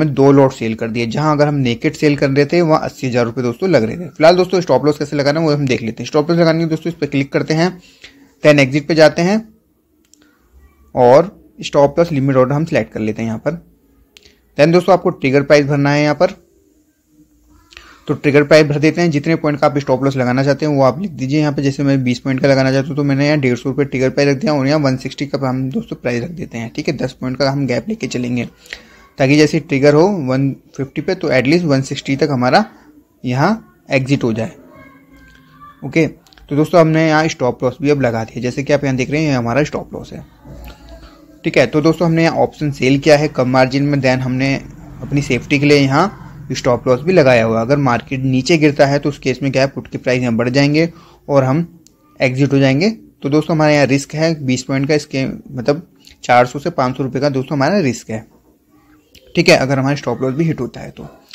में दो lot cell कर दिए जहां अगर हम नेकेट सेल कर रहे थे वहां अस्सी हज़ार रुपये दोस्तों लग रहे थे फिलहाल दोस्तों स्टॉप लॉस कैसे लगाना है वो हम देख लेते हैं स्टॉप लॉस लगाने के दोस्तों इस पर क्लिक करते हैं देन एग्जिट पे जाते हैं और स्टॉप लॉस लिमिट ऑर्डर हम सिलेक्ट कर लेते हैं यहाँ पर देन दोस्तों आपको ट्रिगर प्राइस भरना है यहाँ पर तो ट्रिगर प्राइस भर देते हैं जितने पॉइंट का आप स्टॉप लॉस लगाना चाहते हैं वो आप लिख दीजिए यहाँ पे जैसे मैं 20 पॉइंट का लगाना चाहता हूँ तो मैंने यहाँ डेढ़ सौ रुपये ट्रिगर प्राइस रख दिया और यहाँ 160 का हम दोस्तों प्राइस रख देते हैं ठीक है दस पॉइंट का हम गैप लेके चलेंगे ताकि जैसे ट्रिगर हो 150 पे तो एटलीस्ट 160 तक हमारा यहाँ एग्जिट हो जाए ओके तो दोस्तों हमने यहाँ स्टॉप लॉस भी अब लगा दिया जैसे कि आप यहाँ देख रहे हैं हमारा स्टॉप लॉस है ठीक है तो दोस्तों हमने यहाँ ऑप्शन सेल किया है कम मार्जिन में देन हमने अपनी सेफ्टी के लिए यहाँ स्टॉप लॉस भी लगाया हुआ अगर मार्केट नीचे गिरता है तो उस केस में क्या है पुट के प्राइस यहाँ बढ़ जाएंगे और हम एग्जिट हो जाएंगे तो दोस्तों हमारे यहाँ रिस्क है बीस पॉइंट का इसके मतलब चार सौ से पाँच सौ रुपये का दोस्तों हमारा रिस्क है ठीक है अगर हमारे स्टॉप लॉस भी हिट होता है तो